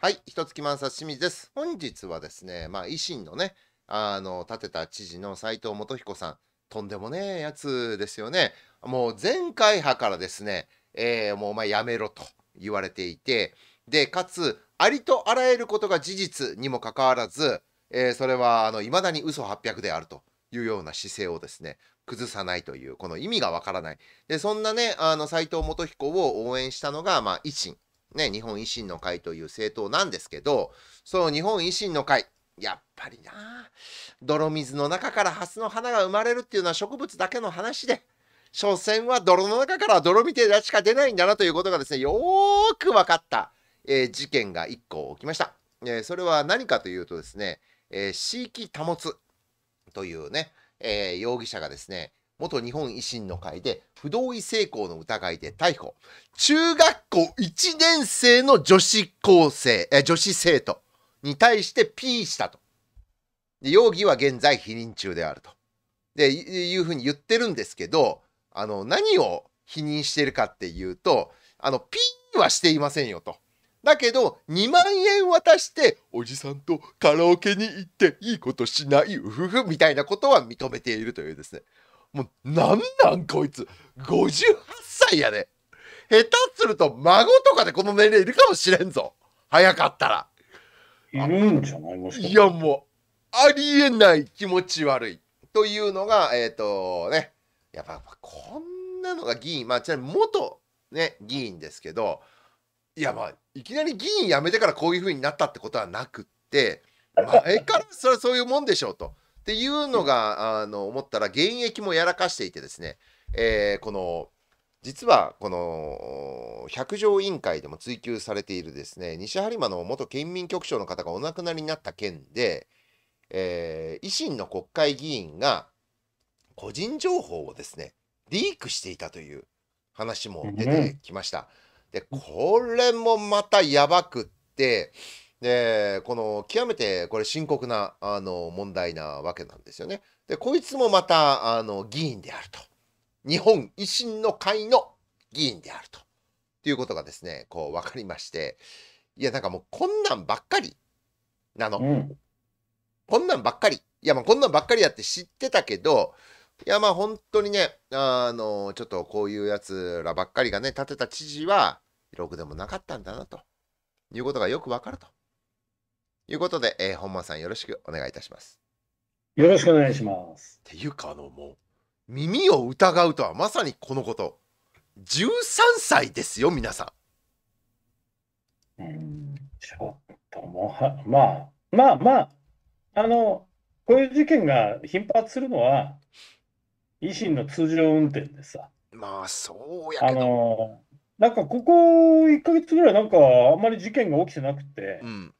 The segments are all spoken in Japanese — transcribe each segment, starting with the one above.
はい、一月満冊清水です。本日はですね、まあ、維新のね、あの、立てた知事の斎藤元彦さん、とんでもねえやつですよね。もう前回派からですね、えー、もうお前やめろと言われていて、で、かつ、ありとあらゆることが事実にもかかわらず、えー、それは、あの、まだに嘘800であるというような姿勢をですね、崩さないという、この意味がわからない。で、そんなね、あの、斎藤元彦を応援したのが、まあ、維新ね、日本維新の会という政党なんですけど、その日本維新の会、やっぱりな、泥水の中からハスの花が生まれるっていうのは植物だけの話で、所詮は泥の中から泥みてえしか出ないんだなということがですね、よーく分かった、えー、事件が1個起きました。えー、それは何かというとですね、えー、域保つというね、えー、容疑者がですね、元日本維新の会で不同意性交の疑いで逮捕。中学校1年生の女子高生、え女子生徒に対して P したと。で容疑は現在否認中であると。で、いうふうに言ってるんですけど、あの、何を否認してるかっていうと、あの、P はしていませんよと。だけど、2万円渡して、おじさんとカラオケに行っていいことしない、うふふ、みたいなことは認めているというですね。もう、なんなんこいつ。58歳やで。下手すると孫とかでこの年齢いるかもしれんぞ。早かったら。いるんじゃないもしかいや、もう、ありえない気持ち悪い。というのが、えっ、ー、とね、やっぱ、こんなのが議員、まあ、ちなみに元、ね、議員ですけど、いや、まあ、いきなり議員辞めてからこういうふうになったってことはなくって、前からそれはそういうもんでしょうと。っていうのがあの思ったら現役もやらかしていてですね、えー、この実はこの百条委員会でも追及されているですね西播磨の元県民局長の方がお亡くなりになった件で、えー、維新の国会議員が個人情報をですねリークしていたという話も出てきました。でこれもまたやばくってで、この極めてこれ深刻なあの問題なわけなんですよね。で、こいつもまたあの議員であると。日本維新の会の議員であると。いうことがですね、こう分かりまして、いや、なんかもうこんなんばっかりなの。うん、こんなんばっかり。いや、まあこんなんばっかりだって知ってたけど、いや、まあ本当にね、あの、ちょっとこういうやつらばっかりがね、立てた知事は、ろくでもなかったんだなと、いうことがよくわかると。いうことで、えー、本間さんよろしくお願いいたします。よろしくお願いします。っていうかあのもう耳を疑うとはまさにこのこと。13歳ですよ皆さん。んちょっともうまあまあまああのこういう事件が頻発するのは維新の通常運転でさ。まあそうやけど。あのなんかここ1か月ぐらいなんかあんまり事件が起きてなくて、うん、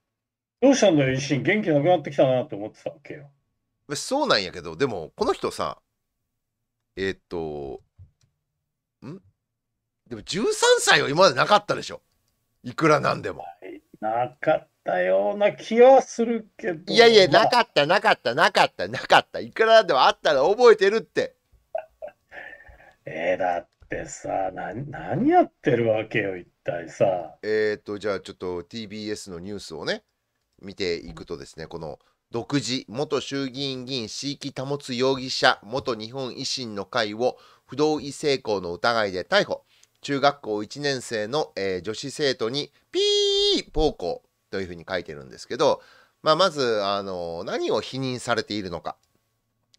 どうしたんだよ、維新。元気なくなってきたなって思ってたわけよ。そうなんやけど、でも、この人さ、えー、っと、んでも13歳は今までなかったでしょ。いくらなんでも。なかったような気はするけど。いやいや、なかった、なかった、なかった、なかった。いくらでもあったら覚えてるって。えー、だってさな、何やってるわけよ、一体さ。えっ、と、じゃあちょっと TBS のニュースをね、見ていくとですね、この独自元衆議院議員地域保つ容疑者元日本維新の会を不同意性交の疑いで逮捕中学校1年生の、えー、女子生徒にピー暴行というふうに書いてるんですけど、まあ、まず、あのー、何を否認されているのか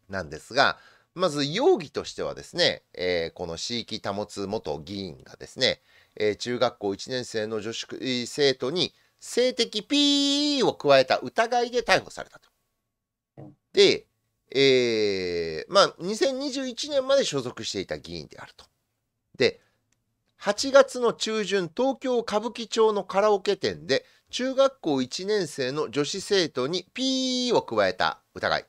なんですがまず容疑としてはですね、えー、この地域保つ元議員がですね、え中学校1年生の女子生徒に性的ピーを加えた疑いで逮捕されたと。で、えー、まあ、2021年まで所属していた議員であると。で、8月の中旬、東京歌舞伎町のカラオケ店で、中学校1年生の女子生徒にピーを加えた疑い。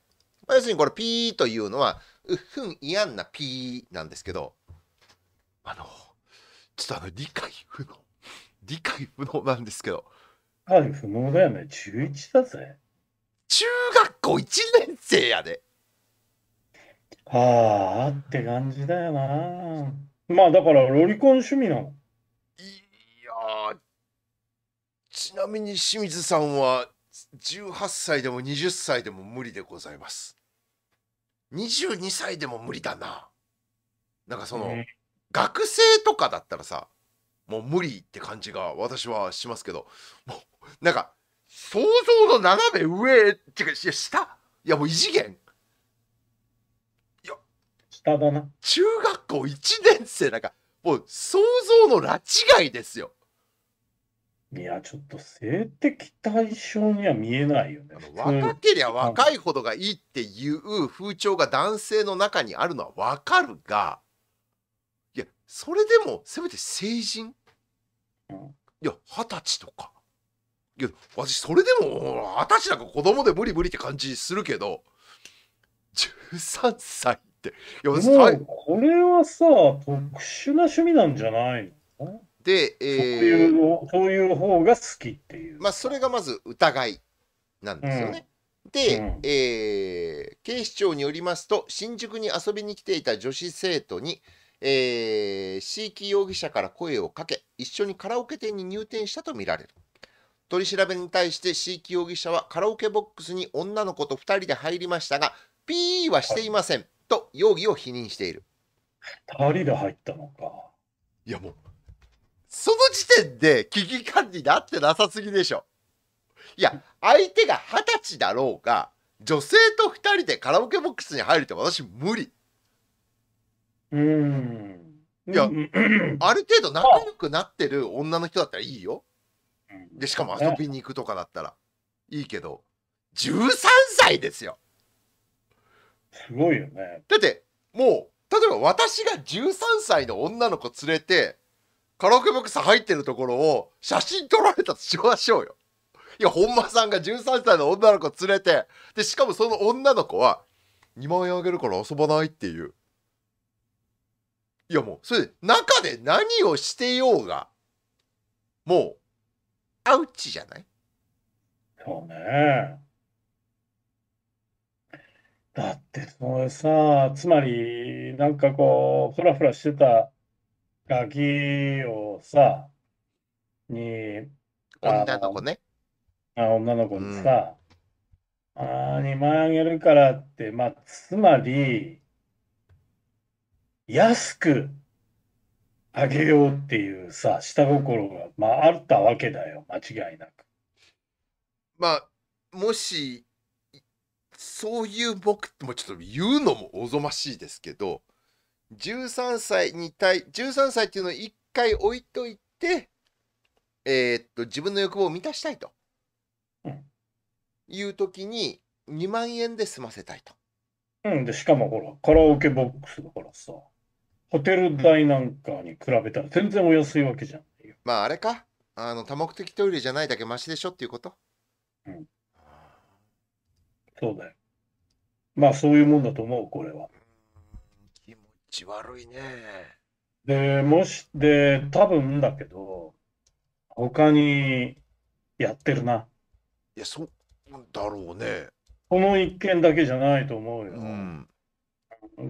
まあ、要するにこれピーというのは、うっふん嫌なピーなんですけど、あの、ちょっとあの、理解不能、理解不能なんですけど、不能だよね。中1だぜ。中学校1年生やで。ああって感じだよな。まあだからロリコン趣味なの。いやちなみに清水さんは18歳でも20歳でも無理でございます。22歳でも無理だな。なんかその、ね、学生とかだったらさもう無理って感じが私はしますけどもなんか、想像の斜め上っていうか、いや、下いや、もう異次元。いや、下だな。中学校1年生、なんか、もう想像の拉違いですよ。いや、ちょっと性的対象には見えないよね。若けりゃ若いほどがいいっていう風潮が男性の中にあるのはわかるが、いや、それでもせめて成人、うん、いや、二十歳とか。私それでも私なんか子供で無理無理って感じするけど13歳っていやこれはさ特殊な趣味なんじゃないので、えー、そういうそういう方が好きっていうまあそれがまず疑いなんですよね、うん、で、うん、えー、警視庁によりますと新宿に遊びに来ていた女子生徒にえー、椎木容疑者から声をかけ一緒にカラオケ店に入店したとみられる取り調べに対して椎木容疑者はカラオケボックスに女の子と2人で入りましたが、ピーはしていませんと容疑を否認している。2人で入ったのか。いやもう、その時点で危機管理なってなさすぎでしょ。いや、相手が二十歳だろうが、女性と2人でカラオケボックスに入るって私無理。うん。いや、ある程度仲良くなってる女の人だったらいいよ。でしかも遊びに行くとかだったらいいけど13歳ですよすごいよねだってもう例えば私が13歳の女の子連れてカラオケボックス入ってるところを写真撮られたとしましょうよいや本間さんが13歳の女の子連れてでしかもその女の子は2万円あげるから遊ばないっていういやもうそれで中で何をしてようがもうアウチじゃないそうね。だってそれさ、つまり、なんかこう、ふらふらしてたガキをさ、に、あ女の子ね。あ女の子にさ、うん、ああ、2万あげるからって、まあ、つまり、安くあげようっていうさ、下心が、まあ、あったわけだよ、間違いなく。まあ、もし、そういう僕ってもちょっと言うのもおぞましいですけど、13歳に対、13歳っていうのを一回置いといて、えー、っと、自分の欲望を満たしたいと。いう時に、2万円で済ませたいと。うん、で、しかもほら、カラオケボックスだからさ。ホテル代なんかに比べたら全然お安いわけじゃん。まああれかあの多目的トイレじゃないだけマシでしょっていうことうん。そうだよ。まあそういうもんだと思う、これは。気持ち悪いね。で、もし、で、多分だけど、他にやってるな。いや、そうだろうね。この一件だけじゃないと思うよ。うん。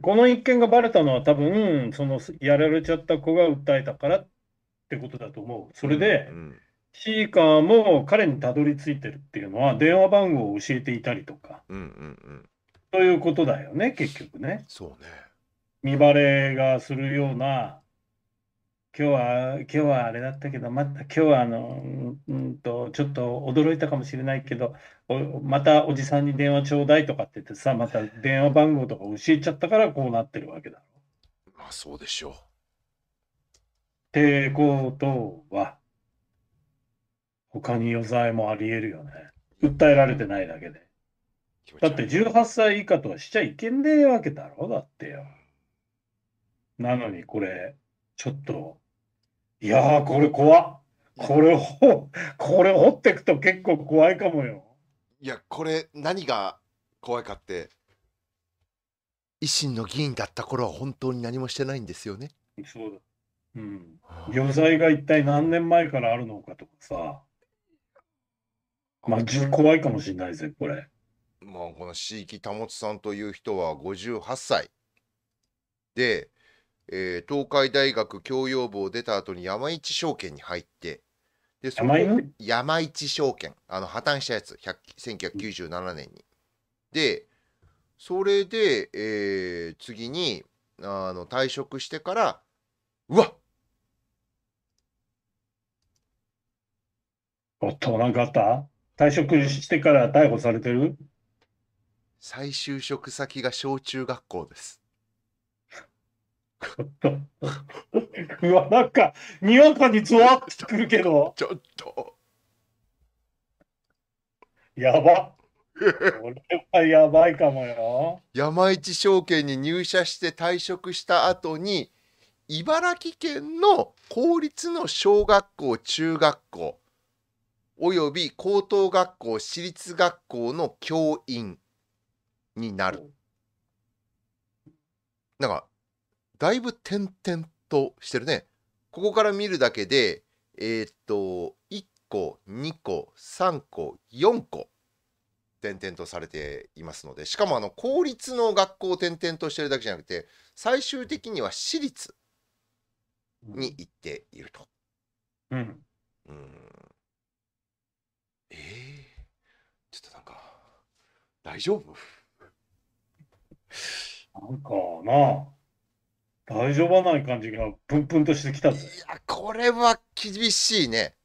この一件がバレたのは多分、そのやられちゃった子が訴えたからってことだと思う。それで、シーカーも彼にたどり着いてるっていうのは、電話番号を教えていたりとか、うんうんうん、ということだよね、結局ね。そうね。見バレがするような今日は、今日はあれだったけど、また、今日はあの、うんと、ちょっと驚いたかもしれないけど、おまたおじさんに電話ちょうだいとかって言ってさ、また電話番号とか教えちゃったからこうなってるわけだろ。まあそうでしょう。抵てことは、他に余罪もあり得るよね。訴えられてないだけで。だって18歳以下とはしちゃいけねえわけだろだってよ。なのにこれ、ちょっといやー、これ怖っ。これほ、これ掘ってくと結構怖いかもよ。いや、これ何が怖いかって、維新の議員だった頃は本当に何もしてないんですよね。そうだ。うん。余罪が一体何年前からあるのかとかさ。まあ、怖いかもしれないぜ、これ。まあ、この椎木保さんという人は58歳。で、えー、東海大学教養部を出た後に山一証券に入って、で山一証券、あの破綻したやつ、1997年に。で、それで、えー、次にあの退職してから、うわっおっと、何かあった退職してから逮捕されてる再就職先が小中学校です。うわ、なんか、にわかにゾワッとくるけど。ちょっと。やば。これはやばいかもよ。山一証券に入社して退職した後に、茨城県の公立の小学校、中学校、および高等学校、私立学校の教員になる。なんかだいぶ点々としてるね。ここから見るだけで、えー、っと、1個、2個、3個、4個、点々とされていますので、しかもあの、公立の学校を点々としてるだけじゃなくて、最終的には私立に行っていると。うん。うん。ええー、ちょっとなんか、大丈夫なんかな大丈夫ない感じがプンプンとしてきたいや、これは厳しいね。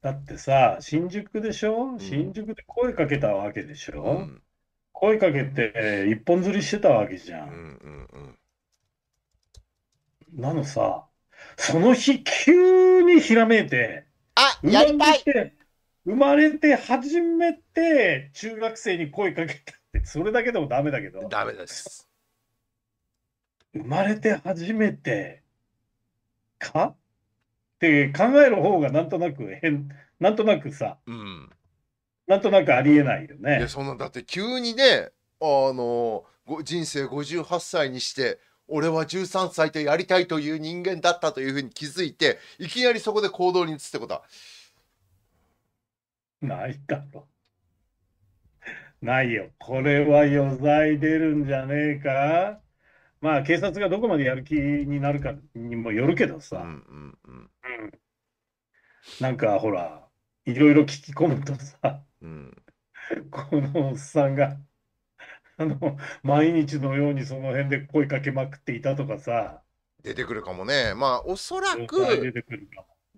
だってさ、新宿でしょ新宿で声かけたわけでしうょん。声かけて一本釣りしてたわけじゃうんうんうん。なのさ、その日急にひらめいて、あ、生やりたい生まれて初めて中学生に声かけたそれだけでもダメだけど。ダメです。生まれて初めてかって考える方がなんとなく変、なんとなくさ、うん、なんとなくありえないよね。いや、そんなんだって急にね、あの、人生58歳にして、俺は13歳とやりたいという人間だったというふうに気づいて、いきなりそこで行動に移ってことは。ないだろう。ないよ。これは余罪出るんじゃねえかまあ、警察がどこまでやる気になるかにもよるけどさ。うんうんうん、なんか、ほら、いろいろ聞き込むとさ、うん、このおっさんが、あの、毎日のようにその辺で声かけまくっていたとかさ。出てくるかもね。まあ、おそらく、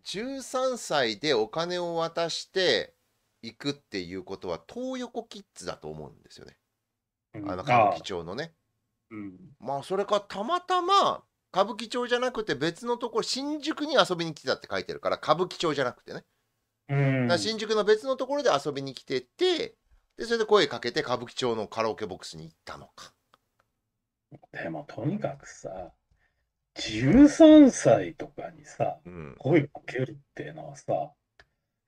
13歳でお金を渡して、行くっていうことは東横キッズだと思うんですよね。あの歌舞伎町のね。うん、まあそれかたまたま歌舞伎町じゃなくて別のところ新宿に遊びに来てたって書いてるから歌舞伎町じゃなくてね。うん、新宿の別のところで遊びに来ててでそれで声かけて歌舞伎町のカラオケボックスに行ったのか。でもとにかくさ13歳とかにさ、うん、声かけるっていうのはさ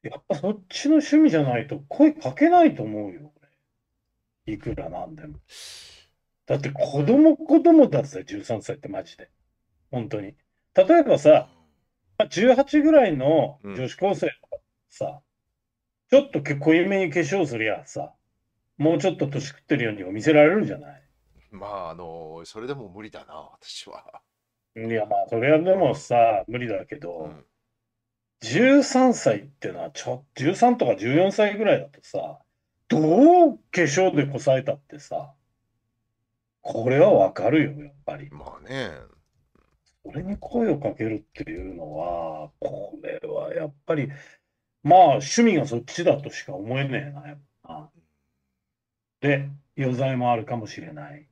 やっぱそっちの趣味じゃないと声かけないと思うよ。いくらなんでも。だって子供子供だってさ、13歳ってマジで。本当に。例えばさ、18ぐらいの女子高生とかさ、ちょっと濃いめに化粧すりゃさ、もうちょっと年食ってるようにお見せられるんじゃないまあ、あの、それでも無理だな、私は。いや、まあ、それはでもさ、無理だけど、13歳ってのはちょ、13とか14歳ぐらいだとさ、どう化粧でこさえたってさ、これはわかるよ、やっぱり。まあね。俺に声をかけるっていうのは、これはやっぱり、まあ趣味がそっちだとしか思えねえな、やっぱ。で、余罪もあるかもしれない。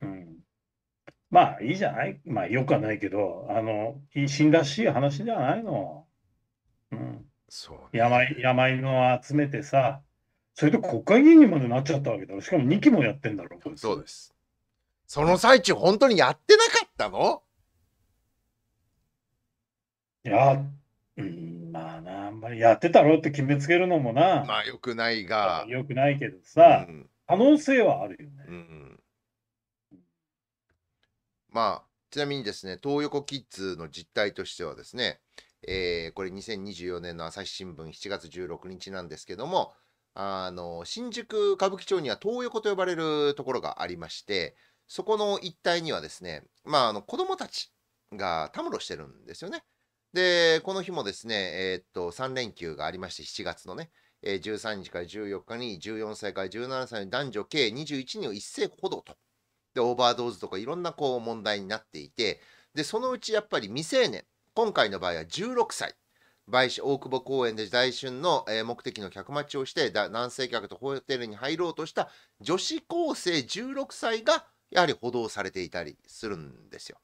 うん。まあいいじゃないまあよくはないけど、あの、いい新らしい話じゃないの。うん。そうね、病、病の集めてさ、それで国会議員にまでなっちゃったわけだろ。しかも2期もやってんだろ、そうです。その最中、本当にやってなかったのいや、うん、まあな、あんまりやってたろって決めつけるのもな。まあ、よくないが。よくないけどさ、うん、可能性はあるよね。うんまあ、ちなみにですね、東横キッズの実態としてはですね、えー、これ2024年の朝日新聞7月16日なんですけども、あの新宿歌舞伎町には東横と呼ばれるところがありましてそこの一帯にはですね、まあ、あの子どもたちがたむろしてるんですよね。でこの日もですね、えー、っと3連休がありまして7月のね、えー、13日から14日に14歳から17歳の男女計21人を一斉補導とでオーバードーズとかいろんなこう問題になっていてでそのうちやっぱり未成年今回の場合は16歳大久保公園で大春の目的の客待ちをして男性客とホテルに入ろうとした女子高生16歳がやはり補導されていたりするんですよ。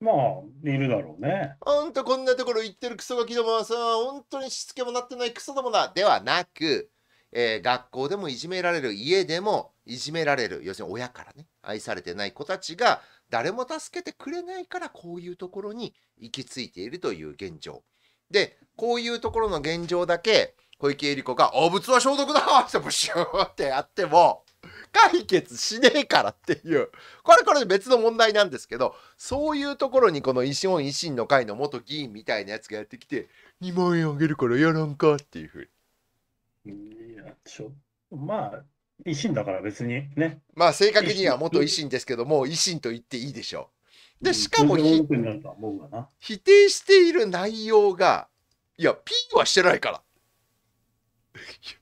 まあ、いるだろうね。あんたこんなところ行ってるクソガキどもはさ、本当にしつけもなってないクソどもだ。ではなく、えー、学校でもいじめられる、家でも、いじめられる要するに親からね愛されてない子たちが誰も助けてくれないからこういうところに行き着いているという現状でこういうところの現状だけ小池百合子が「おつは消毒だ!」ってブシューってやっても解決しねえからっていうこれこれで別の問題なんですけどそういうところにこの維新維新の会の元議員みたいなやつがやってきて「2万円あげるからやらんか」っていうふうに。いやちょまあ維新だから別にね。まあ正確には元維新ですけども、維新と言っていいでしょう。で、しかも、否定している内容が、いや、P はしてないから。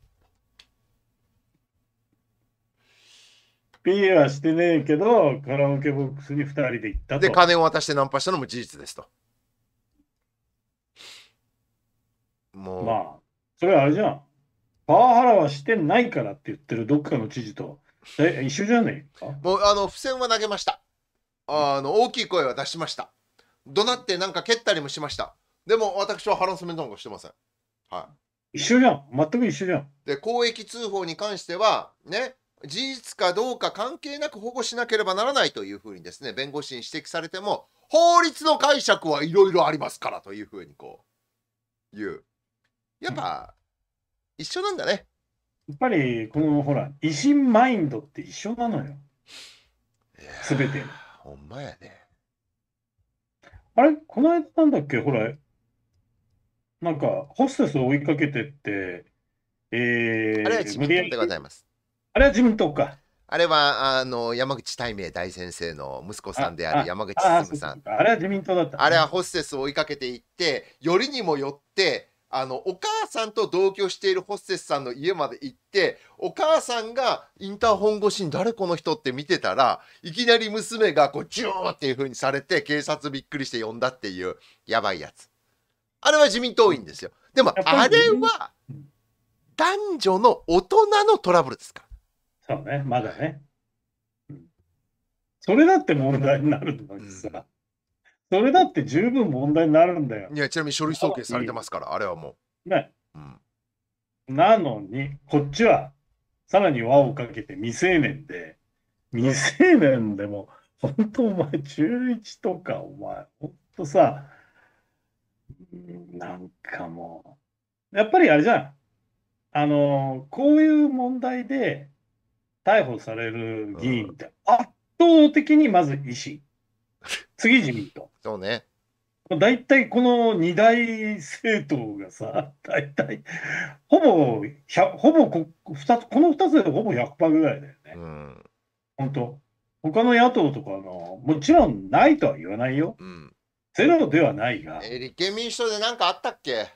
P はしてねえけど、カラオケボックスに2人で行ったと。で、金を渡してナンパしたのも事実ですと。もう。まあ、それはあれじゃん。パワハラはしてないからって言ってるどっかの知事とえ一緒じゃねえかもうあの付箋は投げましたあの大きい声は出しました怒鳴ってなんか蹴ったりもしましたでも私はハラスメントなんかしてませんはい一緒じゃん全く一緒じゃんで公益通報に関してはね事実かどうか関係なく保護しなければならないというふうにですね弁護士に指摘されても法律の解釈はいろいろありますからというふうにこう言うやっぱ、一緒なんだね。やっぱり、このほら、維新マインドって一緒なのよ。すべてほんまやね。あれ、この間なんだっけ、ほら、なんか、ホステスを追いかけてって、えー、あれは自民党でございます。あれは自民党か。あれはあの山口大明大先生の息子さんである山口進さんあああ。あれは自民党だった。あれはホステスを追いかけていって、よりにもよって、あの、お母さんと同居しているホステスさんの家まで行って、お母さんがインターホン越しに誰この人って見てたら、いきなり娘がこう、ジューっていう風にされて、警察びっくりして呼んだっていう、やばいやつ。あれは自民党員ですよ。でも、あれは、男女の大人のトラブルですかそうね、まだね。それだって問題になるのにさ。うんそれだって十分問題になるんだよ。いや、ちなみに書類送検されてますから、あれはもう。ね。うん、なのに、こっちは、さらに輪をかけて未成年で、未成年でも、本当お前、中1とか、お前、本当さ、なんかもう、やっぱりあれじゃん。あの、こういう問題で逮捕される議員って圧倒的にまず維新。次自民党。そうね。大体この二大政党がさ、大体、ほぼ、ほぼこ2つ、この2つでほぼ100%ぐらいだよね。うん。本当他の野党とかの、もちろんないとは言わないよ。うん。ゼロではないが。えー、立憲民主党で何かあったっけ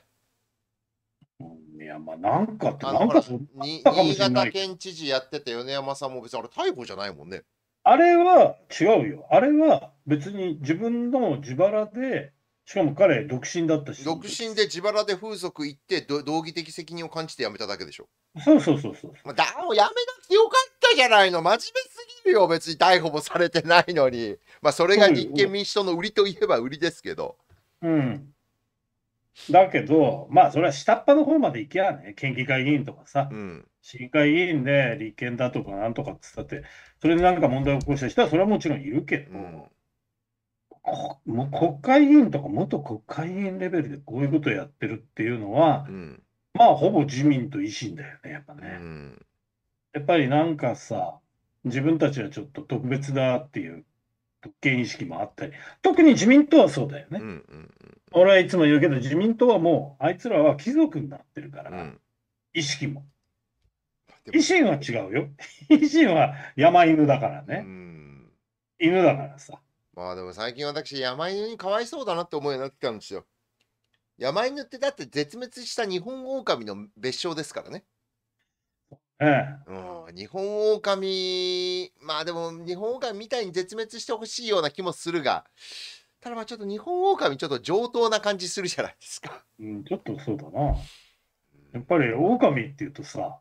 いや、まあ、なんかって、なんかそんな新潟県知事やってて、米山さんも別にあれ、逮捕じゃないもんね。あれは違うよ。あれは別に自分の自腹で、しかも彼、独身だったし。独身で自腹で風俗行って道義的責任を感じて辞めただけでしょ。そうそうそうそう。まあ、だも辞めなくてよかったじゃないの。真面目すぎるよ。別に逮捕もされてないのに。まあ、それが立憲民主党の売りといえば売りですけど。うん。だけど、まあ、それは下っ端の方まで行けやね、県議会議員とかさ、うん、市議会議員で立憲だとかなんとかって言ったって、それで何か問題を起こした人は、それはもちろんいるけど、うん、も国会議員とか元国会議員レベルでこういうことをやってるっていうのは、うん、まあ、ほぼ自民と維新だよね、やっぱね。やっぱりなんかさ、自分たちはちょっと特別だっていう特権意識もあったり、特に自民党はそうだよね。うんうんうん俺はいつも言うけど、自民党はもう、あいつらは貴族になってるから、うん、意識も。維新は違うよ。維新は山犬だからね。犬だからさ。まあでも最近私、山犬にかわいそうだなって思うようになってきたんですよ。山犬ってだって絶滅した日本狼の別称ですからね。ええ、本オ日本狼まあでも日本狼みたいに絶滅してほしいような気もするがただまあちょっと日本狼ちょっと上等な感じするじゃないですか。うん、ちょっとそうだな。やっぱり狼っていうとさ、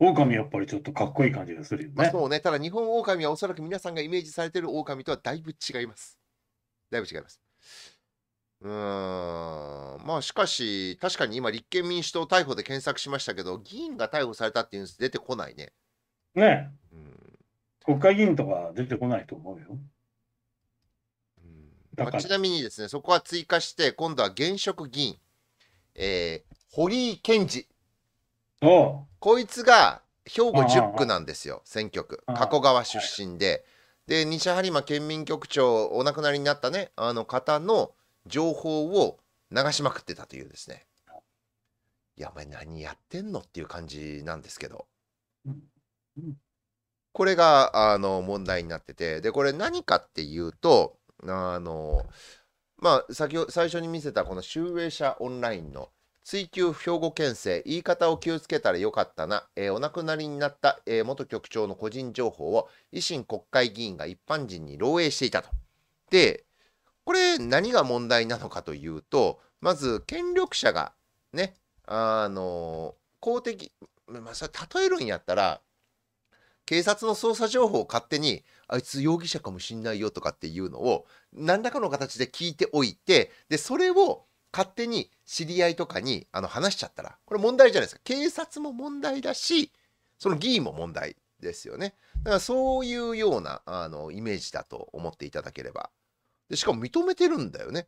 狼やっぱりちょっとかっこいい感じがするよね。まあ、そうね。ただ日本狼はおそらく皆さんがイメージされてる狼とはだいぶ違います。だいぶ違います。うーん。まあしかし、確かに今立憲民主党逮捕で検索しましたけど、議員が逮捕されたっていうんです出てこないね。ねえ。うん、国会議員とか出てこないと思うよ。まあ、ちなみにですね、そこは追加して、今度は現職議員、えー、堀井健二。こいつが兵庫10区なんですよ、選挙区。加古川出身で。で、西播磨県民局長、お亡くなりになったね、あの方の情報を流しまくってたというですね。いや、お前何やってんのっていう感じなんですけど。これが、あの、問題になってて。で、これ何かっていうと、あのまあ先ほ最初に見せたこの「集英社オンライン」の「追求兵庫県政言い方を気をつけたらよかったな、えー、お亡くなりになった、えー、元局長の個人情報を維新国会議員が一般人に漏洩していたと。でこれ何が問題なのかというとまず権力者がねあの公的まあそれ例えるんやったら警察の捜査情報を勝手にあいつ容疑者かもしんないよとかっていうのを何らかの形で聞いておいてでそれを勝手に知り合いとかにあの話しちゃったらこれ問題じゃないですか警察も問題だしその議員も問題ですよねだからそういうようなあのイメージだと思っていただければでしかも認めてるんだよね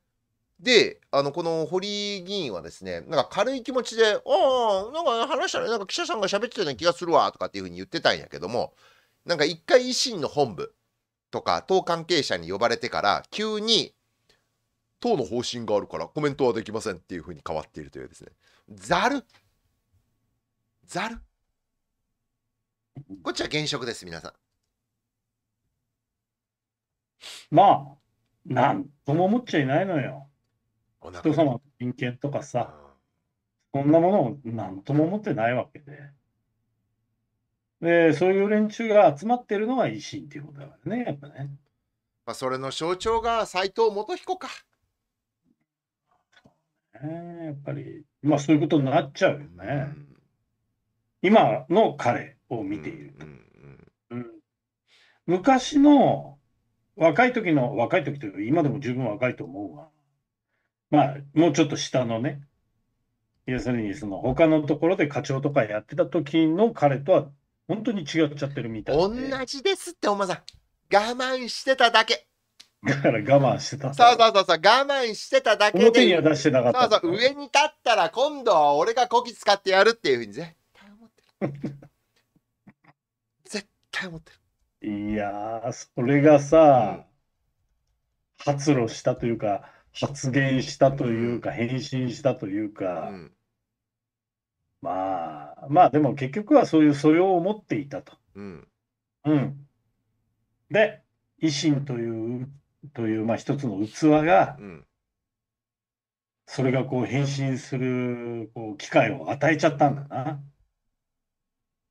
で、あの、この堀議員はですね、なんか軽い気持ちで、ああ、なんか話したら、なんか記者さんが喋ってたような気がするわ、とかっていうふうに言ってたんやけども、なんか一回維新の本部とか党関係者に呼ばれてから急に党の方針があるからコメントはできませんっていうふうに変わっているというですねざるざるこっちは現職です皆さんまあなんとも思っちゃいないのよ人様の人権とかさ、うん、そんなものをなんとも思ってないわけでで、そういう連中が集まってるのが維新っていうことだからね、やっぱね。まあ、それの象徴が斎藤元彦か。ね、やっぱり、まあそういうことになっちゃうよね。うん、今の彼を見ていると。うん、昔の若い時の若い時というか今でも十分若いと思うわ。まあもうちょっと下のね要するにその他のところで課長とかやってた時の彼とは本当に違っちゃってるみたい同じですって、おまさん。我慢してただけ。だから我慢してた。そうそうそうそう、我慢してただけで。表には出してなかった。そうそう、上に立ったら今度は俺がこき使ってやるっていうふうに絶対思ってる。絶対思ってる。いやー、それがさ、うん、発露したというか、発言したというか、うん、返信したというか、うん、まあ、まあでも結局はそういう素養を持っていたと。うん。うん、で維新というという、まあ、一つの器が、うん、それがこう変身するこう機会を与えちゃったんだな。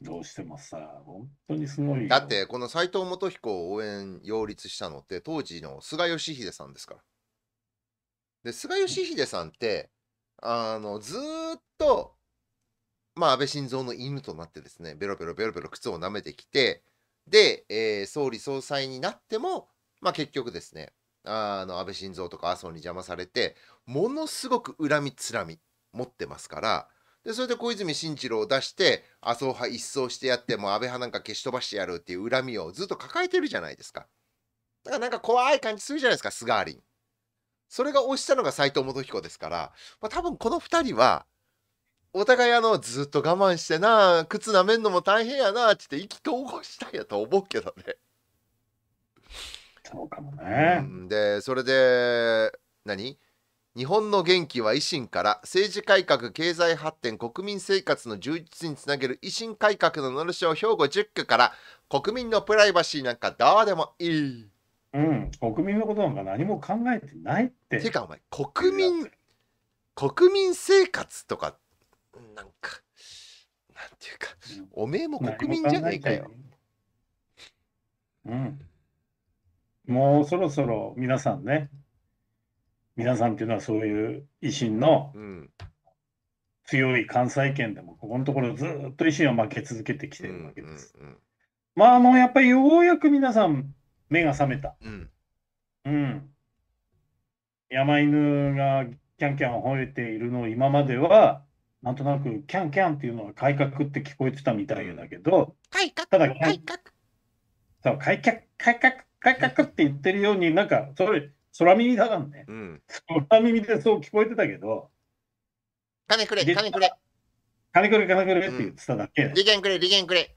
どうしてもさ、本当にすごい。だって、この斎藤元彦を応援、擁立したのって、当時の菅義偉さんですから。で、菅義偉さんって、あの、ずっとまあ、安倍晋三の犬となってですねベロベロベロベロ靴を舐めてきてで、えー、総理総裁になっても、まあ、結局ですねあの安倍晋三とか麻生に邪魔されてものすごく恨みつらみ持ってますからでそれで小泉進次郎を出して麻生派一掃してやっても安倍派なんか消し飛ばしてやるっていう恨みをずっと抱えてるじゃないですかだからなんか怖い感じするじゃないですか菅アりん。それが推したのが斎藤元彦ですから、まあ、多分この2人はお互いあのずっと我慢してな靴舐めんのも大変やなっつって意気投合したんやと思うけどね。そうかもね。でそれで何日本の元気は維新から政治改革経済発展国民生活の充実につなげる維新改革ののるしを兵庫10区から国民のプライバシーなんかどうでもいい。うん、国民のことなんか何も考えてないって。てかお前国民国民生活とかってなんかなんていうかおめえも国民じゃないかよ、うんもうそろそろ皆さんね皆さんっていうのはそういう維新の強い関西圏でもここのところずっと維新は負け続けてきてるわけです。まあもうやっぱりようやく皆さん目が覚めた。うん。うん、山犬がキャンキャン吠えているのを今まではなんとなく、キャンキャンっていうのは改革って聞こえてたみたいだけど、改革ただ、改革そう、改革、改革、改革って言ってるように、なんか、それ、空耳だからね。うん、空耳でそう聞こえてたけど、金くれ、金くれ。金くれ、金くれって言ってただけ。うん、利権くれ、利権くれ。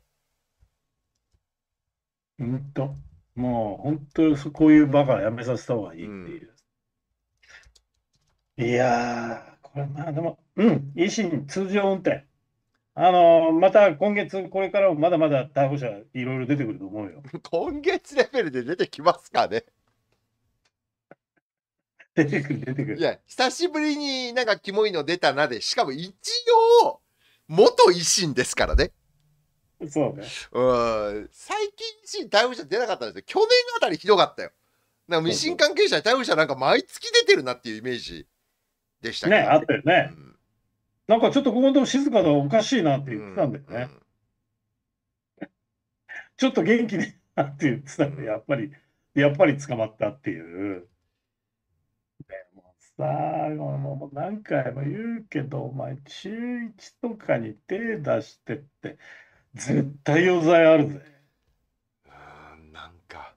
うんと、もう本当にこういうバカやめさせた方がいいっていう。うん、いやー、これまあでも、うん、維新通常運転。あのまた今月、これからもまだまだ逮捕者いろいろ出てくると思うよ。今月レベルで出てきますかね 出てくる、出てくる。いや、久しぶりになんかキモいの出たなで、しかも一応、元維新ですからね。そうね。うん。最近維新逮捕者出なかったんですけど、去年あたりひどかったよ。なんか維新関係者に逮捕者なんか毎月出てるなっていうイメージでしたね。ね、あったよね。うんなんかちょっとここのとこ静かなおかしいなって言ってたんだよね。うんうん、ちょっと元気で、なって言ってたんで、やっぱり、やっぱり捕まったっていう。でもさ、もう何回も言うけど、お前、中1とかに手出してって、絶対余罪あるぜ。うん、なんか。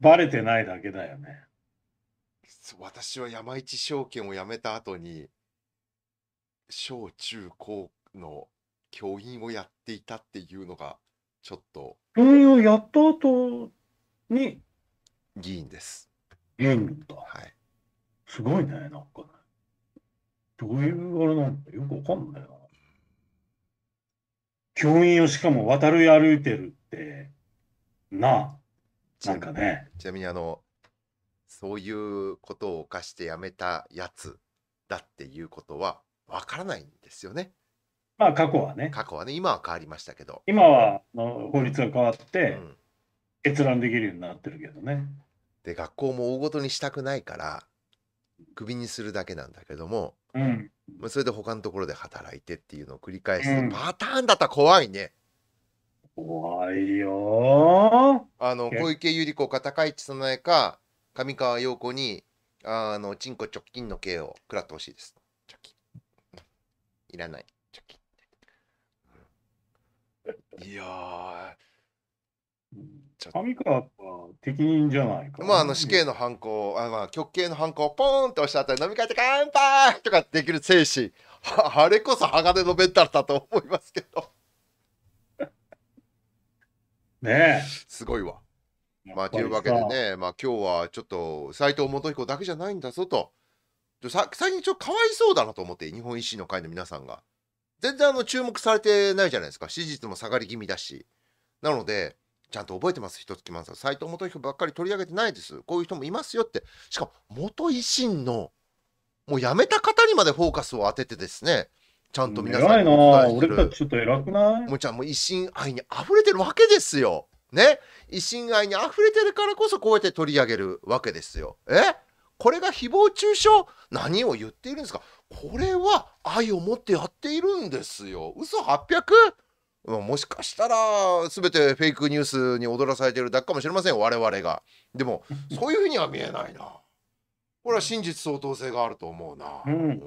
バレてないだけだよね。私は山一証券を辞めた後に、小中高の教員をやっていたっていうのがちょっと教員をやった後に議員です議員だはいすごいねなんかねどういうあれなんだよくわかんないな教員をしかも渡る歩いてるってなあなんかねちなみにあのそういうことを犯してやめたやつだっていうことはわからないんですよね。まあ過去はね。過去はね、今は変わりましたけど。今はの法律が変わって、閲覧できるようになってるけどね。で、学校も大ごとにしたくないから、クビにするだけなんだけども、うん、それで他のところで働いてっていうのを繰り返す、うん、パターンだったら怖いね。怖いよあの小池百合子か高市早苗か上川陽子にあのチンコ直近の刑を食らってほしいです。いらないチョキっていやー上川は適任じゃないかまああの死刑の犯行あまあ極刑の犯行ポーンって押した後に飲み会で乾杯とかできる精神あれこそ鋼のメンタルだと思いますけどねえすごいわまあというわけでねまあ今日はちょっと斎藤元彦だけじゃないんだぞと最近ちょっとかわいそうだなと思って日本維新の会の皆さんが全然あの注目されてないじゃないですか支持率も下がり気味だしなのでちゃんと覚えてます一月満さん斎藤元彦ばっかり取り上げてないですこういう人もいますよってしかも元維新のもう辞めた方にまでフォーカスを当ててですねちゃんと皆さん偉いな俺たちちょっと偉くないもうちゃんもう維新愛に溢れてるわけですよね維新愛に溢れてるからこそこうやって取り上げるわけですよえこれが誹謗中傷何を言っているんですかこれは愛を持ってやっているんですよ嘘 800? もしかしたら全てフェイクニュースに踊らされているだけかもしれません我々がでもそういうふうには見えないなこれは真実相当性があると思うな、うん、うん、で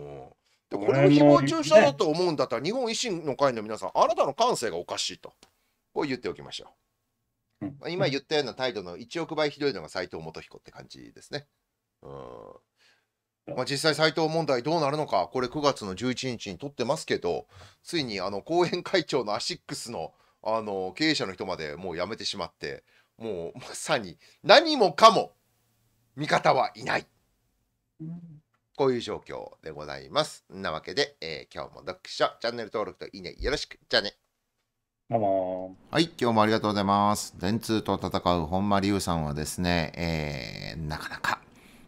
これも誹謗中傷だと思うんだったら、日本維新の会の皆さんあなたの感性がおかしいとこう言っておきましょう、うん、今言ったような態度の1億倍ひどいのが斎藤元彦って感じですねまあ、実際、斎藤問題どうなるのか、これ9月の11日に撮ってますけど、ついにあの後援会長のアシックスのあの経営者の人までもう辞めてしまって、もうまさに何もかも味方はいない。こういう状況でございます。なわけで、えー、今日も読書、チャンネル登録といいねよろしく。じゃあね。どうも。はい、今日もありがとうございます。電通と戦う本間龍さんはですね、えー、なかなか